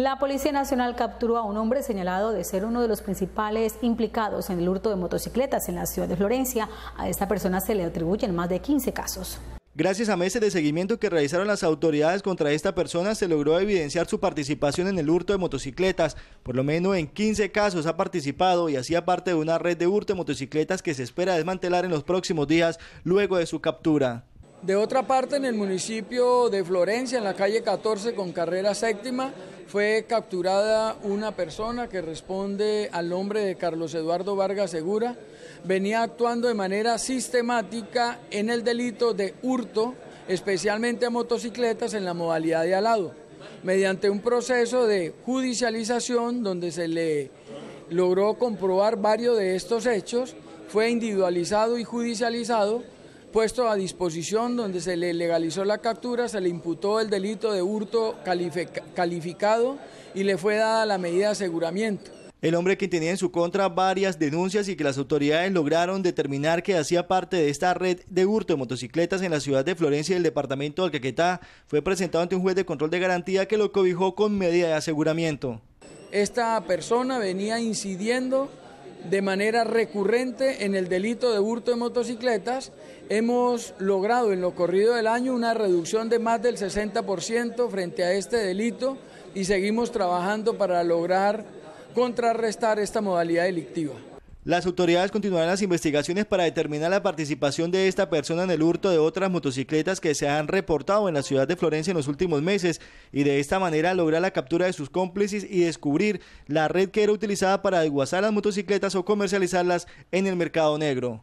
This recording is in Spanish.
La Policía Nacional capturó a un hombre señalado de ser uno de los principales implicados en el hurto de motocicletas en la ciudad de Florencia. A esta persona se le atribuyen más de 15 casos. Gracias a meses de seguimiento que realizaron las autoridades contra esta persona, se logró evidenciar su participación en el hurto de motocicletas. Por lo menos en 15 casos ha participado y hacía parte de una red de hurto de motocicletas que se espera desmantelar en los próximos días luego de su captura. De otra parte, en el municipio de Florencia, en la calle 14 con carrera séptima, fue capturada una persona que responde al nombre de Carlos Eduardo Vargas Segura. Venía actuando de manera sistemática en el delito de hurto, especialmente a motocicletas en la modalidad de alado, mediante un proceso de judicialización donde se le logró comprobar varios de estos hechos, fue individualizado y judicializado puesto a disposición donde se le legalizó la captura, se le imputó el delito de hurto calificado y le fue dada la medida de aseguramiento. El hombre que tenía en su contra varias denuncias y que las autoridades lograron determinar que hacía parte de esta red de hurto de motocicletas en la ciudad de Florencia y el departamento del Caquetá fue presentado ante un juez de control de garantía que lo cobijó con medida de aseguramiento. Esta persona venía incidiendo de manera recurrente en el delito de hurto de motocicletas. Hemos logrado en lo corrido del año una reducción de más del 60% frente a este delito y seguimos trabajando para lograr contrarrestar esta modalidad delictiva. Las autoridades continuarán las investigaciones para determinar la participación de esta persona en el hurto de otras motocicletas que se han reportado en la ciudad de Florencia en los últimos meses y de esta manera lograr la captura de sus cómplices y descubrir la red que era utilizada para desguazar las motocicletas o comercializarlas en el mercado negro.